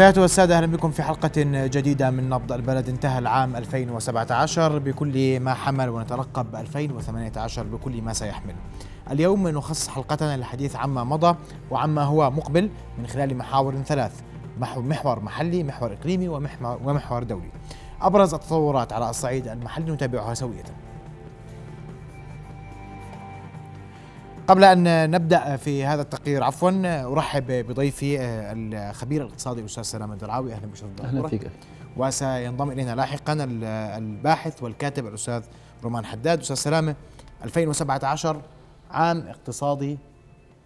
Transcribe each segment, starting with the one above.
سيادة والسادة أهلا بكم في حلقة جديدة من نبض البلد انتهى العام 2017 بكل ما حمل ونترقب 2018 بكل ما سيحمل اليوم نخصص حلقتنا للحديث عما مضى وعما هو مقبل من خلال محاور ثلاث محور محلي محور إقليمي ومحور دولي أبرز التطورات على الصعيد المحلي نتابعها سوية قبل أن نبدأ في هذا التقرير عفوا أرحب بضيفي آه، الخبير الاقتصادي الأستاذ سلام الدرعاوي أهلا بك أهلا فيك وسينضم إلينا لاحقا الباحث والكاتب الأستاذ رومان حداد أستاذ سلامة 2017 عام اقتصادي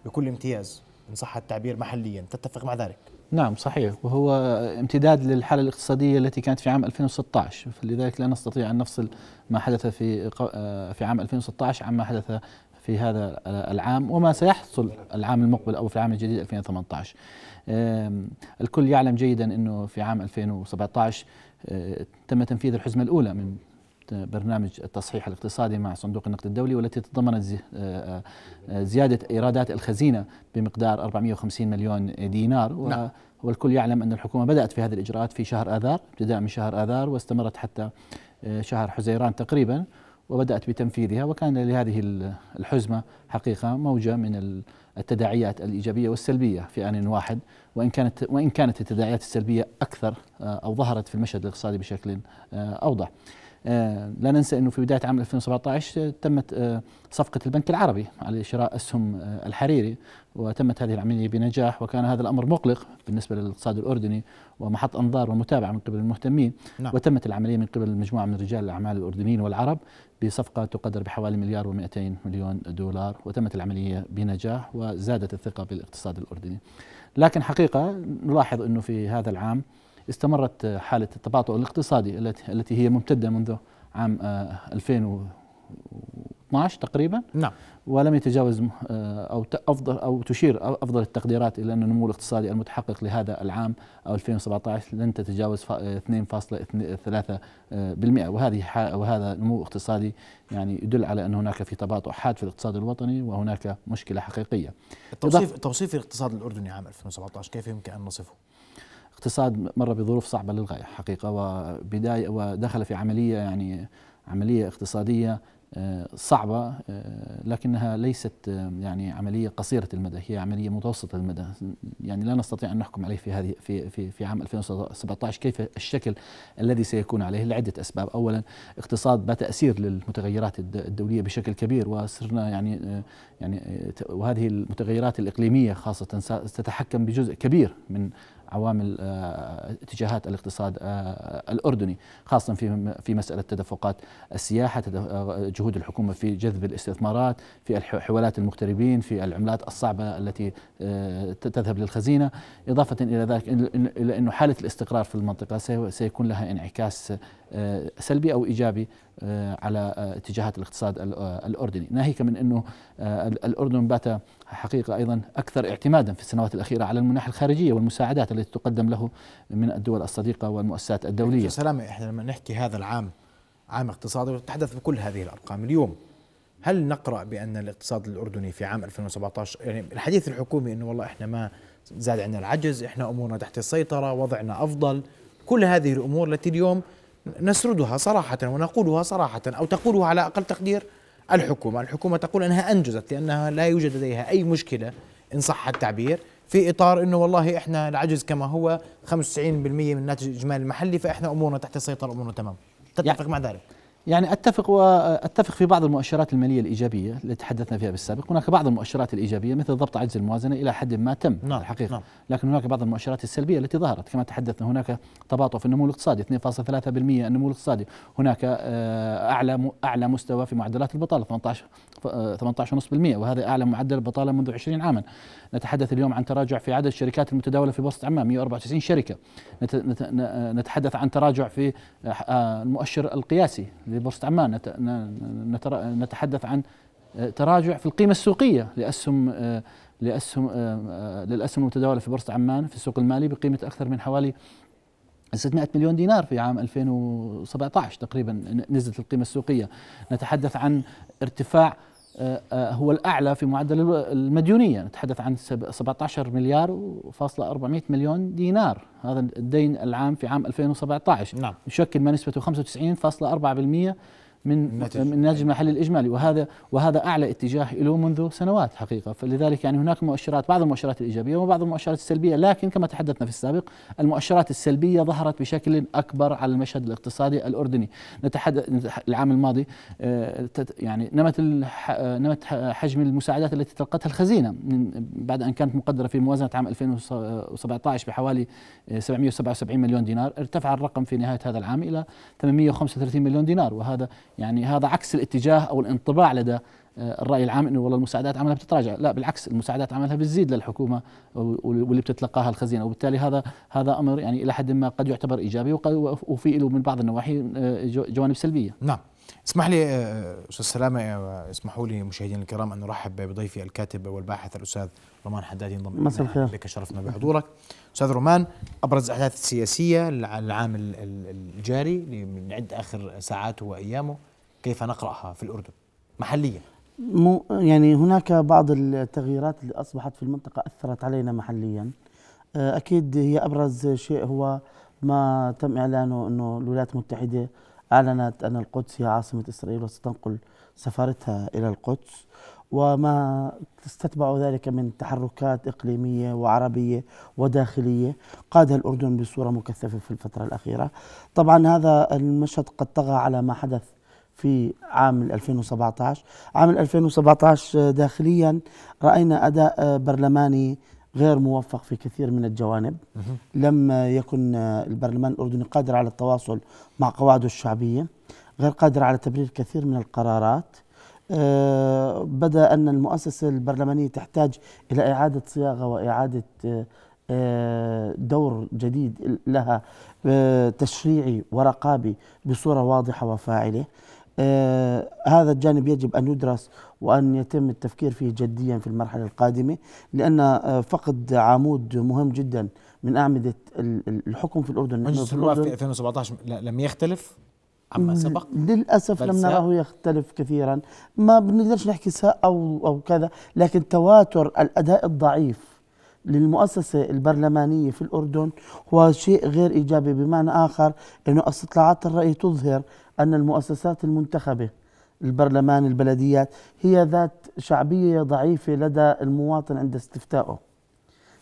بكل امتياز إن صح التعبير محليا تتفق مع ذلك نعم صحيح وهو امتداد للحالة الاقتصادية التي كانت في عام 2016 فلذلك لا نستطيع أن نفصل ما حدث في آه، في عام 2016 عما حدث في هذا العام وما سيحصل العام المقبل او في العام الجديد 2018 الكل يعلم جيدا انه في عام 2017 آه، تم تنفيذ الحزمه الاولى من برنامج التصحيح الاقتصادي مع صندوق النقد الدولي والتي تضمنت آه، آه، زياده ايرادات الخزينه بمقدار 450 مليون دينار نعم. والكل يعلم ان الحكومه بدات في هذه الاجراءات في شهر اذار ابتداء من شهر اذار واستمرت حتى شهر حزيران تقريبا وبدأت بتنفيذها وكان لهذه الحزمة حقيقة موجة من التداعيات الإيجابية والسلبية في آن واحد وإن كانت وإن كانت التداعيات السلبية أكثر آه، أو ظهرت في المشهد الاقتصادي بشكل آه، أوضح. آه، لا ننسى انه في بدايه عام 2017 آه، تمت آه، صفقه البنك العربي على شراء اسهم الحريري وتمت هذه العمليه بنجاح وكان هذا الامر مقلق بالنسبه للاقتصاد الاردني ومحط انظار ومتابعه من قبل المهتمين نعم. وتمت العمليه من قبل مجموعه من رجال الاعمال الاردنيين والعرب بصفقه تقدر بحوالي مليار و200 مليون دولار وتمت العمليه بنجاح وزادت الثقه بالاقتصاد الاردني. لكن حقيقه نلاحظ انه في هذا العام استمرت حالة التباطؤ الاقتصادي التي هي ممتدة منذ عام 2012 آه، تقريبا نعم ولم يتجاوز آه، او افضل او تشير افضل التقديرات الى ان النمو الاقتصادي المتحقق لهذا العام او آه، 2017 لن تتجاوز 2.3% وهذه وهذا نمو اقتصادي يعني يدل على ان هناك في تباطؤ حاد في الاقتصاد الوطني وهناك مشكله حقيقيه. توصيف توصيف الاقتصاد الاردني عام 2017 كيف يمكن ان نصفه؟ الاقتصاد مر بظروف صعبة للغاية حقيقة وبداية ودخل في عملية يعني عملية اقتصادية آه، صعبة آه، لكنها ليست آه، يعني عملية قصيرة المدى هي عملية متوسطة المدى يعني لا نستطيع أن نحكم عليه في هذه في في في عام 2017 كيف الشكل الذي سيكون عليه لعدة أسباب أولا اقتصاد اسير للمتغيرات الدولية بشكل كبير وصرنا يعني يعني وهذه المتغيرات الإقليمية خاصة ستتحكم بجزء كبير من عوامل آه، اتجاهات الاقتصاد آه، الاردني خاصه في في مساله تدفقات السياحه آه، جهود الحكومه في جذب الاستثمارات في حوالات المغتربين في العملات الصعبه التي تذهب للخزينه اضافه الى ذلك الى انه حاله الاستقرار في المنطقه سيكون لها انعكاس آه، سلبي او ايجابي آه، على آه، اتجاهات الاقتصاد الاردني، ناهيك من انه الاردن بات حقيقه ايضا اكثر اعتمادا في السنوات الاخيره على المناح الخارجيه والمساعدات التي تقدم له من الدول الصديقه والمؤسسات الدوليه. سلامه احنا لما نحكي هذا العام عام اقتصادي وتحدث بكل هذه الارقام اليوم هل نقرا بان الاقتصاد الاردني في عام 2017 يعني الحديث الحكومي انه والله احنا ما زاد عندنا العجز، احنا امورنا تحت السيطره، وضعنا افضل، كل هذه الامور التي اليوم نسردها صراحة ونقولها صراحة أو تقولها على أقل تقدير الحكومة الحكومة تقول أنها أنجزت لأنها لا يوجد لديها أي مشكلة إن صح التعبير في إطار أنه والله إحنا العجز كما هو 95% من الناتج الإجمالي المحلي فإحنا أمورنا تحت السيطرة أمورنا تمام تتفق يعني مع ذلك يعني اتفق واتفق في بعض المؤشرات الماليه الايجابيه اللي تحدثنا فيها بالسابق، هناك بعض المؤشرات الايجابيه مثل ضبط عجز الموازنه الى حد ما تم نعم الحقيقه، نعم لكن هناك بعض المؤشرات السلبيه التي ظهرت كما تحدثنا هناك تباطؤ في النمو الاقتصادي 2.3% النمو الاقتصادي، هناك آه، اعلى اعلى مستوى في معدلات البطاله 18 18.5% وهذا أعلى معدل بطالة منذ 20 عاما نتحدث اليوم عن تراجع في عدد الشركات المتداولة في بورصة عمان 194 شركة نتحدث عن تراجع في آه، المؤشر القياسي لبورصة عمان نتحدث عن آه، تراجع في القيمة السوقية لأسهم آه، لأسهم للأسهم المتداولة في بورصة عمان في السوق المالي بقيمة أكثر من حوالي 600 مليون دينار في عام 2017 تقريبا نزلت القيمة السوقية نتحدث عن ارتفاع آه، آه، هو الأعلى في معدل المديونية نتحدث عن 17 مليار وفاصلة 400 مليون دينار هذا الدين العام في عام 2017 نعم. يشكل ما نسبته 95.4% من الناتج, من الناتج المحلي الاجمالي وهذا وهذا اعلى اتجاه له منذ سنوات حقيقه فلذلك يعني هناك مؤشرات بعض المؤشرات الايجابيه وبعض المؤشرات السلبيه لكن كما تحدثنا في السابق المؤشرات السلبيه ظهرت بشكل اكبر على المشهد الاقتصادي الاردني نتحدث العام الماضي آه، يعني نمت آه، نمت آه، حجم المساعدات التي تلقتها الخزينه من بعد ان كانت مقدره في موازنه عام 2017 بحوالي 777 مليون دينار ارتفع الرقم في نهايه هذا العام الى 835 مليون دينار وهذا يعني هذا عكس الاتجاه او الانطباع لدى آه، الراي العام انه والله المساعدات عملها بتتراجع لا بالعكس المساعدات عملها بتزيد للحكومه واللي بتتلقاها الخزينه وبالتالي هذا هذا امر يعني الى حد ما قد يعتبر ايجابي وفي له من بعض النواحي آه، جوانب سلبيه نعم اسمح لي آه، استاذ سلامه آه، اسمحوا لي مشاهدينا الكرام ان ارحب بضيفي الكاتب والباحث الاستاذ رومان حداد ينضم مساء الخير بك شرفنا بحضورك استاذ رومان ابرز الاحداث السياسيه العام الجاري لنعد اخر ساعاته وايامه كيف نقراها في الاردن محليا مو يعني هناك بعض التغييرات اللي اصبحت في المنطقه اثرت علينا محليا آه، اكيد هي ابرز شيء هو ما تم اعلانه انه الولايات المتحده أعلنت أن القدس هي عاصمة إسرائيل وستنقل سفارتها إلى القدس وما تستتبع ذلك من تحركات إقليمية وعربية وداخلية قادها الأردن بصورة مكثفة في الفترة الأخيرة طبعا هذا المشهد قد طغى على ما حدث في عام 2017 عام 2017 داخليا رأينا أداء برلماني غير موفق في كثير من الجوانب لم يكن البرلمان الأردني قادر على التواصل مع قواعده الشعبية غير قادر على تبرير كثير من القرارات آه، بدأ أن المؤسسة البرلمانية تحتاج إلى إعادة صياغة وإعادة آه، آه، دور جديد لها تشريعي ورقابي بصورة واضحة وفاعلة آه، هذا الجانب يجب أن يدرس وأن يتم التفكير فيه جديا في المرحلة القادمة لأن آه، فقد عمود مهم جدا من أعمدة الحكم في الأردن مجلس النواب في 2017 لم يختلف عما سبق للأسف لم نراه يختلف كثيرا ما بنقدرش نحكي ساء أو, أو كذا لكن تواتر الأداء الضعيف للمؤسسة البرلمانية في الأردن هو شيء غير إيجابي بمعنى آخر أنه استطلاعات الرأي تظهر أن المؤسسات المنتخبة البرلمان البلديات هي ذات شعبية ضعيفة لدى المواطن عند استفتائه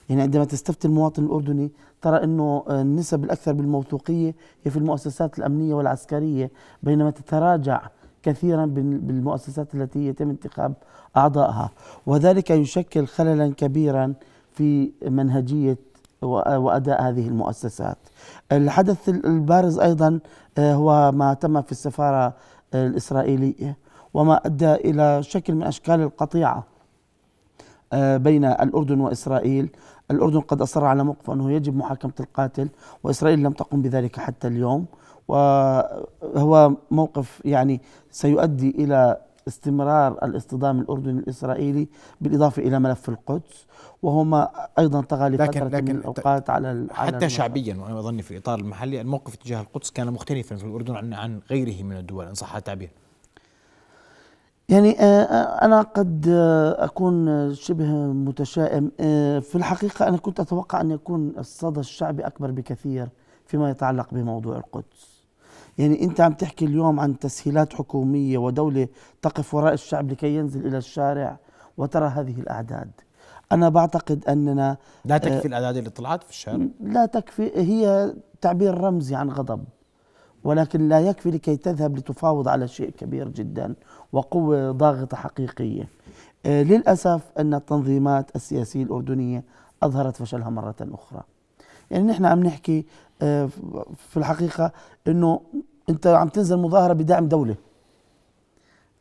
يعني عندما تستفتي المواطن الأردني ترى أنه النسب الأكثر بالموثوقية هي في المؤسسات الأمنية والعسكرية بينما تتراجع كثيرا بالمؤسسات التي يتم انتخاب أعضائها وذلك يشكل خللا كبيرا في منهجية وأداء هذه المؤسسات الحدث البارز أيضا آه، هو ما تم في السفارة الإسرائيلية وما أدى إلى شكل من أشكال القطيعة آه، بين الأردن وإسرائيل الأردن قد أصر على موقف أنه يجب محاكمة القاتل وإسرائيل لم تقم بذلك حتى اليوم وهو موقف يعني سيؤدي إلى استمرار الاصطدام الاردني الاسرائيلي بالاضافه الى ملف القدس وهما ايضا طغى لفتره لكن من الاوقات على حتى على شعبيا وانا اظن في الاطار المحلي الموقف تجاه القدس كان مختلفا في الاردن عن عن غيره من الدول ان صح التعبير. يعني آه، آه، أنا قد آه، أكون شبه متشائم في الحقيقة أنا كنت أتوقع أن يكون الصدى الشعبي أكبر بكثير فيما يتعلق بموضوع القدس يعني أنت عم تحكي اليوم عن تسهيلات حكومية ودولة تقف وراء الشعب لكي ينزل إلى الشارع وترى هذه الأعداد أنا بعتقد أننا لا تكفي آه، الأعداد اللي طلعت في الشارع لا تكفي هي تعبير رمزي عن غضب ولكن لا يكفي لكي تذهب لتفاوض على شيء كبير جدا وقوة ضاغطة حقيقية آه، للأسف أن التنظيمات السياسية الأردنية أظهرت فشلها مرة أخرى يعني نحن عم نحكي آه، في الحقيقه انه انت عم تنزل مظاهره بدعم دوله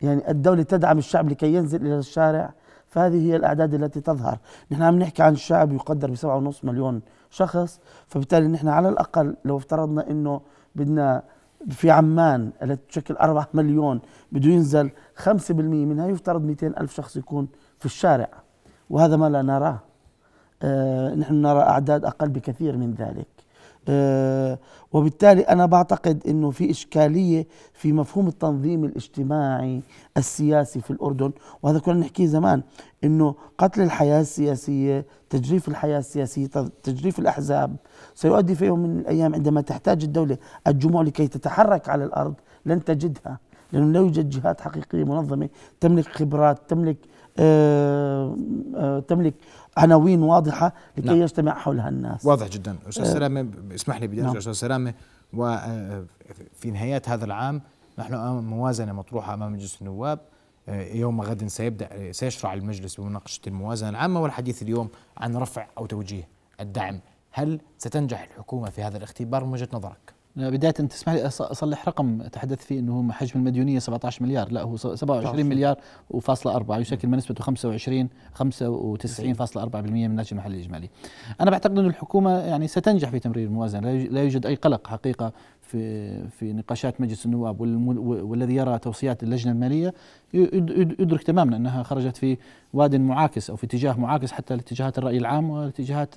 يعني الدوله تدعم الشعب لكي ينزل الى الشارع فهذه هي الاعداد التي تظهر نحن عم نحكي عن الشعب يقدر بسبعة ونص مليون شخص فبالتالي نحن على الاقل لو افترضنا انه بدنا في عمان التي تشكل أربعة مليون بده ينزل 5% منها يفترض مئتين ألف شخص يكون في الشارع وهذا ما لا نراه آه نحن نرى أعداد أقل بكثير من ذلك آه، وبالتالي أنا بعتقد أنه في إشكالية في مفهوم التنظيم الاجتماعي السياسي في الأردن وهذا كنا نحكيه زمان أنه قتل الحياة السياسية تجريف الحياة السياسية تجريف الأحزاب سيؤدي في يوم من الأيام عندما تحتاج الدولة الجموع لكي تتحرك على الأرض لن تجدها لأنه لا يوجد جهات حقيقية منظمة تملك خبرات تملك آه، آه، تملك عناوين واضحة لكي نعم. يجتمع حولها الناس واضح جدا أستاذ آه. سلامة اسمح لي بدي أرجع نعم. أستاذ سلامة وفي نهايات هذا العام نحن أمام موازنة مطروحة أمام مجلس النواب يوم غد سيبدأ سيشرع المجلس بمناقشة الموازنة العامة والحديث اليوم عن رفع أو توجيه الدعم هل ستنجح الحكومة في هذا الاختبار من وجهة نظرك؟ بدايه انت تسمح لي اصلح رقم تحدث فيه انه حجم المديونيه 17 مليار لا هو 27 مليار وفاصلة 4 يشكل ما نسبته 25 95.4% من الناتج المحلي الاجمالي. انا بعتقد أن الحكومه يعني ستنجح في تمرير الموازنه لا يوجد اي قلق حقيقه في في نقاشات مجلس النواب والذي يرى توصيات اللجنه الماليه يدرك تماما انها خرجت في واد معاكس او في اتجاه معاكس حتى لاتجاهات الراي العام واتجاهات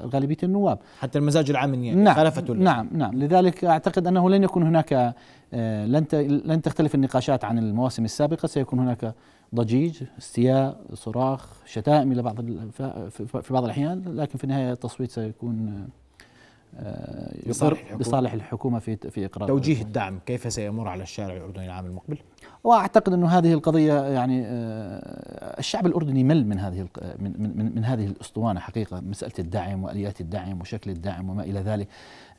غالبيه النواب حتى المزاج العام يعني نعم خالفته نعم نعم لذلك اعتقد انه لن يكون هناك آه، لن لن تختلف النقاشات عن المواسم السابقه سيكون هناك ضجيج استياء صراخ شتائم الى بعض في بعض الاحيان لكن في النهايه التصويت سيكون آه، يقر بصالح الحكومه في في اقرار توجيه الدعم كيف سيمر على الشارع الاردني العام المقبل؟ واعتقد انه هذه القضيه يعني آه، الشعب الاردني مل من هذه من من, من هذه الاسطوانه حقيقه مساله الدعم واليات الدعم وشكل الدعم وما الى ذلك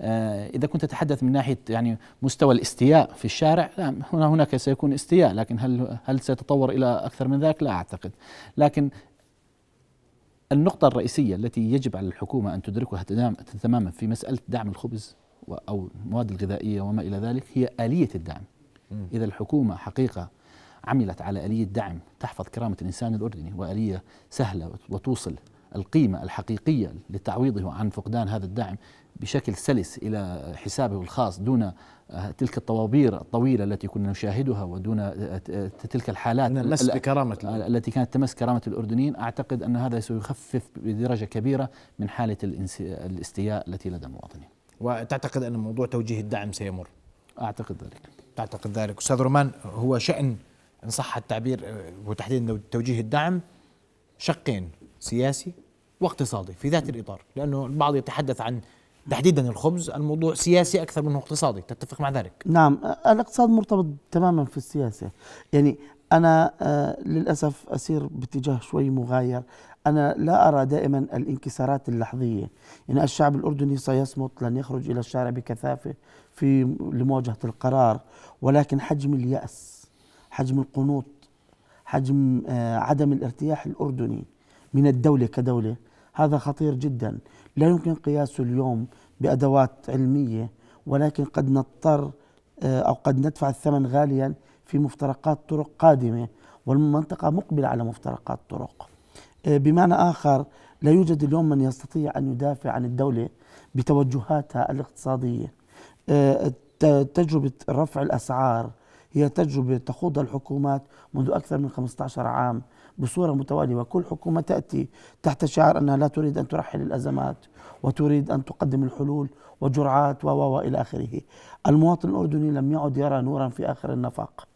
آه، اذا كنت تتحدث من ناحيه يعني مستوى الاستياء في الشارع لا هنا هناك سيكون استياء لكن هل هل سيتطور الى اكثر من ذلك؟ لا اعتقد لكن النقطة الرئيسية التي يجب على الحكومة أن تدركها تماما في مسألة دعم الخبز أو المواد الغذائية وما إلى ذلك هي آلية الدعم إذا الحكومة حقيقة عملت على آلية دعم تحفظ كرامة الإنسان الأردني وآلية سهلة وتوصل القيمة الحقيقية لتعويضه عن فقدان هذا الدعم بشكل سلس إلى حسابه الخاص دون آه، تلك الطوابير الطويلة التي كنا نشاهدها ودون آه، آه، تلك الحالات بكرامة التي كانت تمس كرامة الأردنيين أعتقد أن هذا سيخفف بدرجة كبيرة من حالة الاستياء التي لدى المواطنين وتعتقد أن موضوع توجيه الدعم سيمر أعتقد ذلك تعتقد ذلك أستاذ رومان هو شأن إن صح التعبير وتحديدا توجيه الدعم شقين سياسي واقتصادي في ذات الإطار لأنه البعض يتحدث عن تحديدا الخبز الموضوع سياسي أكثر منه اقتصادي تتفق مع ذلك نعم الاقتصاد مرتبط تماما في السياسة يعني أنا آه، للأسف أسير باتجاه شوي مغاير أنا لا أرى دائما الانكسارات اللحظية يعني الشعب الأردني سيصمت لن يخرج إلى الشارع بكثافة في لمواجهة القرار ولكن حجم اليأس حجم القنوط حجم آه، عدم الارتياح الأردني من الدولة كدولة هذا خطير جدا لا يمكن قياسه اليوم بأدوات علمية ولكن قد نضطر آه، أو قد ندفع الثمن غاليا في مفترقات طرق قادمة والمنطقة مقبلة على مفترقات طرق آه، بمعنى آخر لا يوجد اليوم من يستطيع أن يدافع عن الدولة بتوجهاتها الاقتصادية آه، تجربة رفع الأسعار هي تجربة تخوضها الحكومات منذ أكثر من 15 عام بصورة متوالية وكل حكومة تأتي تحت شعار أنها لا تريد أن ترحل الأزمات وتريد أن تقدم الحلول وجرعات و إلى آخره المواطن الأردني لم يعد يرى نورا في آخر النفق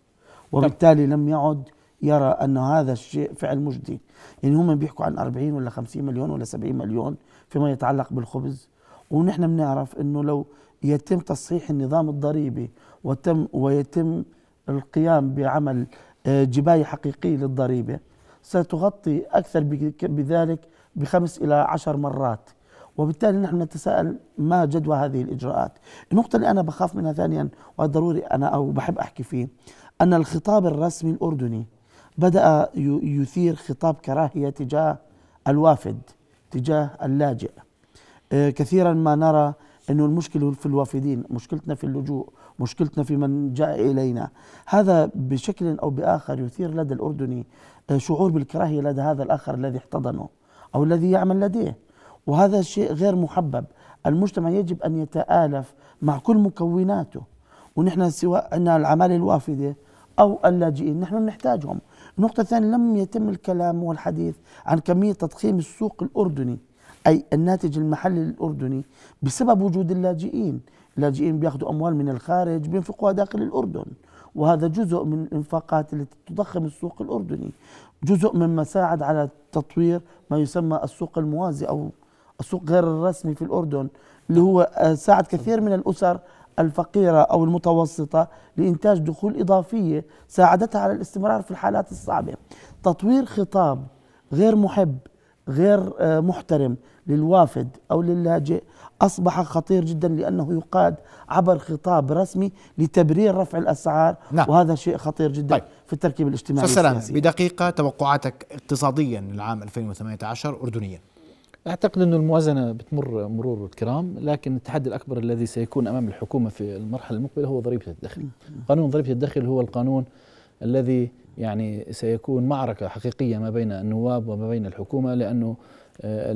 وبالتالي لم يعد يرى أن هذا الشيء فعل مجدي يعني هم بيحكوا عن 40 ولا 50 مليون ولا 70 مليون فيما يتعلق بالخبز ونحن بنعرف أنه لو يتم تصحيح النظام الضريبي وتم ويتم القيام بعمل آه، جباية حقيقية للضريبة ستغطي أكثر بذلك بخمس إلى عشر مرات وبالتالي نحن نتساءل ما جدوى هذه الإجراءات النقطة اللي أنا بخاف منها ثانيا وضروري أنا أو بحب أحكي فيه أن الخطاب الرسمي الأردني بدأ يثير خطاب كراهية تجاه الوافد تجاه اللاجئ آه، كثيرا ما نرى انه المشكله في الوافدين، مشكلتنا في اللجوء، مشكلتنا في من جاء الينا، هذا بشكل او باخر يثير لدى الاردني آه، شعور بالكراهيه لدى هذا الاخر الذي احتضنه او الذي يعمل لديه، وهذا شيء غير محبب، المجتمع يجب ان يتآلف مع كل مكوناته، ونحن سواء عندنا العماله الوافده او اللاجئين، نحن نحتاجهم، النقطه الثانيه لم يتم الكلام والحديث عن كميه تضخيم السوق الاردني أي الناتج المحلي الأردني بسبب وجود اللاجئين اللاجئين بياخذوا أموال من الخارج بينفقوها داخل الأردن وهذا جزء من الانفاقات التي تضخم السوق الأردني جزء مما ساعد على تطوير ما يسمى السوق الموازي أو السوق غير الرسمي في الأردن اللي هو ساعد كثير من الأسر الفقيرة أو المتوسطة لإنتاج دخول إضافية ساعدتها على الاستمرار في الحالات الصعبة تطوير خطاب غير محب غير آه، محترم للوافد أو للاجئ أصبح خطير جدا لأنه يقاد عبر خطاب رسمي لتبرير رفع الأسعار نعم. وهذا شيء خطير جدا طيب. في التركيب الاجتماعي السلام بدقيقة توقعاتك اقتصاديا للعام 2018 أردنيا أعتقد أن الموازنة بتمر مرور الكرام لكن التحدي الأكبر الذي سيكون أمام الحكومة في المرحلة المقبلة هو ضريبة الدخل قانون ضريبة الدخل هو القانون الذي يعني سيكون معركة حقيقية ما بين النواب وما بين الحكومة لأنه آه،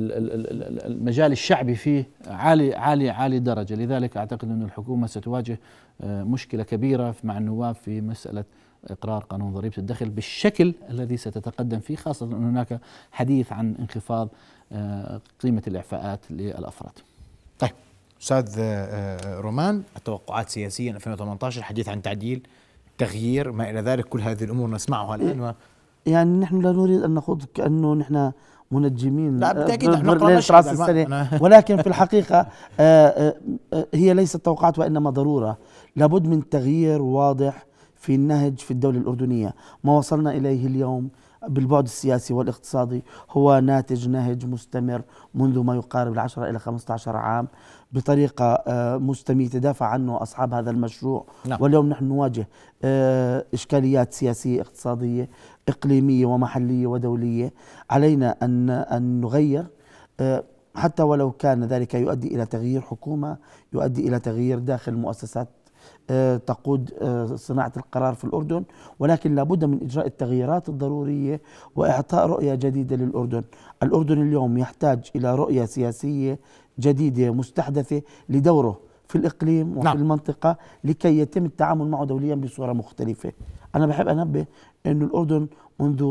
المجال الشعبي فيه عالي عالي عالي درجه، لذلك اعتقد ان الحكومه ستواجه آه، مشكله كبيره مع النواب في مساله اقرار قانون ضريبه الدخل بالشكل الذي ستتقدم فيه خاصه ان هناك حديث عن انخفاض آه، قيمه الاعفاءات للافراد. طيب استاذ رومان التوقعات سياسيا 2018 الحديث عن تعديل تغيير ما الى ذلك كل هذه الامور نسمعها الان و... يعني نحن لا نريد ان نخوض كانه نحن منجمين لا بالتاكيد احنا أه، قررنا راس السنه ولكن في الحقيقه أه، أه، هي ليست توقعات وانما ضروره لابد من تغيير واضح في النهج في الدوله الاردنيه ما وصلنا اليه اليوم بالبعد السياسي والاقتصادي هو ناتج نهج مستمر منذ ما يقارب العشرة إلى 15 عام بطريقة مستمية تدافع عنه أصحاب هذا المشروع نعم. واليوم نحن نواجه إشكاليات سياسية اقتصادية إقليمية ومحلية ودولية علينا أن أن نغير آه، حتى ولو كان ذلك يؤدي إلى تغيير حكومة يؤدي إلى تغيير داخل مؤسسات آه، تقود آه، صناعة القرار في الأردن ولكن لابد من إجراء التغييرات الضرورية وإعطاء رؤية جديدة للأردن الأردن اليوم يحتاج إلى رؤية سياسية جديدة مستحدثة لدوره في الإقليم وفي نعم. المنطقة لكي يتم التعامل معه دوليا بصورة مختلفة أنا بحب أنبه أن الأردن منذ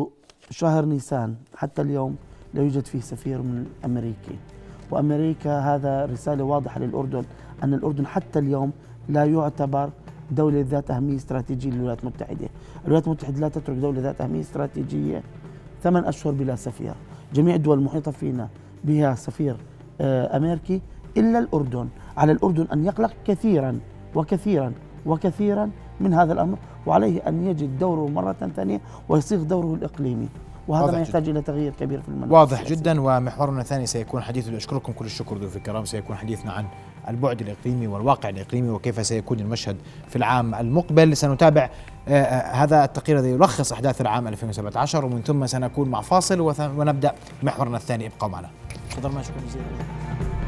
شهر نيسان حتى اليوم لا يوجد فيه سفير من أمريكي وأمريكا هذا رسالة واضحة للأردن أن الأردن حتى اليوم لا يعتبر دولة ذات أهمية استراتيجية للولايات المتحدة الولايات المتحدة لا تترك دولة ذات أهمية استراتيجية ثمان أشهر بلا سفير جميع الدول المحيطة فينا بها سفير آه، أمريكي إلا الأردن على الأردن أن يقلق كثيرا وكثيرا وكثيرا من هذا الأمر وعليه أن يجد دوره مرة ثانية ويصيغ دوره الإقليمي وهذا ما يحتاج الى تغيير كبير في المنطقة واضح جدا ومحورنا الثاني سيكون حديث اشكركم كل الشكر ضيوف الكرام سيكون حديثنا عن البعد الاقليمي والواقع الاقليمي وكيف سيكون المشهد في العام المقبل سنتابع آه، آه، هذا التقرير الذي يلخص احداث العام 2017 ومن ثم سنكون مع فاصل ونبدا محورنا الثاني ابقوا معنا شكرا جزيلا